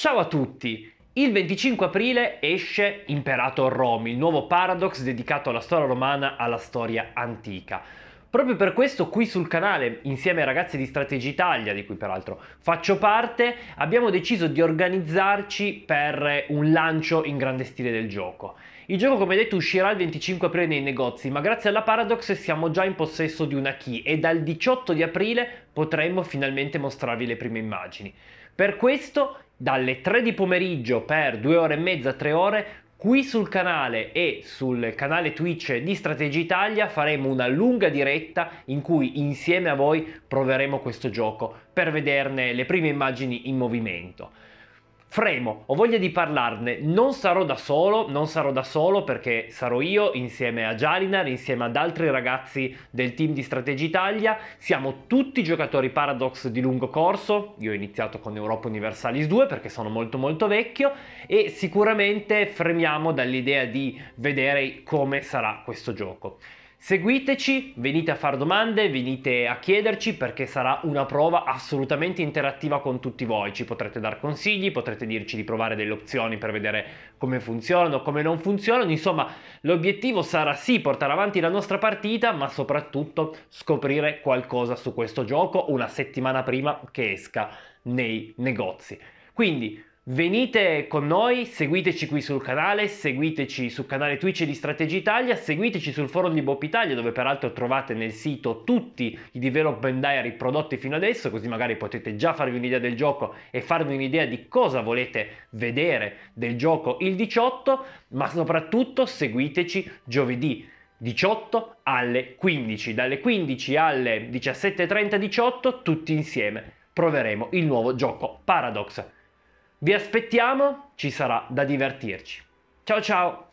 Ciao a tutti! Il 25 aprile esce Imperator Romi, il nuovo Paradox dedicato alla storia romana, alla storia antica. Proprio per questo qui sul canale, insieme ai ragazzi di Strategia Italia, di cui peraltro faccio parte, abbiamo deciso di organizzarci per un lancio in grande stile del gioco. Il gioco, come detto, uscirà il 25 aprile nei negozi, ma grazie alla Paradox siamo già in possesso di una key e dal 18 di aprile potremo finalmente mostrarvi le prime immagini. Per questo dalle 3 di pomeriggio per 2 ore e mezza, 3 ore, qui sul canale e sul canale Twitch di Strategia Italia faremo una lunga diretta in cui insieme a voi proveremo questo gioco per vederne le prime immagini in movimento. Fremo, ho voglia di parlarne, non sarò da solo, non sarò da solo perché sarò io insieme a Jalinar, insieme ad altri ragazzi del team di Strategia Italia, siamo tutti giocatori Paradox di lungo corso, io ho iniziato con Europa Universalis 2 perché sono molto molto vecchio e sicuramente fremiamo dall'idea di vedere come sarà questo gioco. Seguiteci, venite a fare domande, venite a chiederci perché sarà una prova assolutamente interattiva con tutti voi. Ci potrete dar consigli, potrete dirci di provare delle opzioni per vedere come funzionano, come non funzionano. Insomma, l'obiettivo sarà sì portare avanti la nostra partita, ma soprattutto scoprire qualcosa su questo gioco una settimana prima che esca nei negozi. Quindi Venite con noi, seguiteci qui sul canale, seguiteci sul canale Twitch di Strategia Italia, seguiteci sul forum di Bop Italia dove peraltro trovate nel sito tutti i development diary prodotti fino adesso, così magari potete già farvi un'idea del gioco e farvi un'idea di cosa volete vedere del gioco il 18, ma soprattutto seguiteci giovedì 18 alle 15, dalle 15 alle 17.30-18 tutti insieme proveremo il nuovo gioco Paradox. Vi aspettiamo, ci sarà da divertirci. Ciao ciao!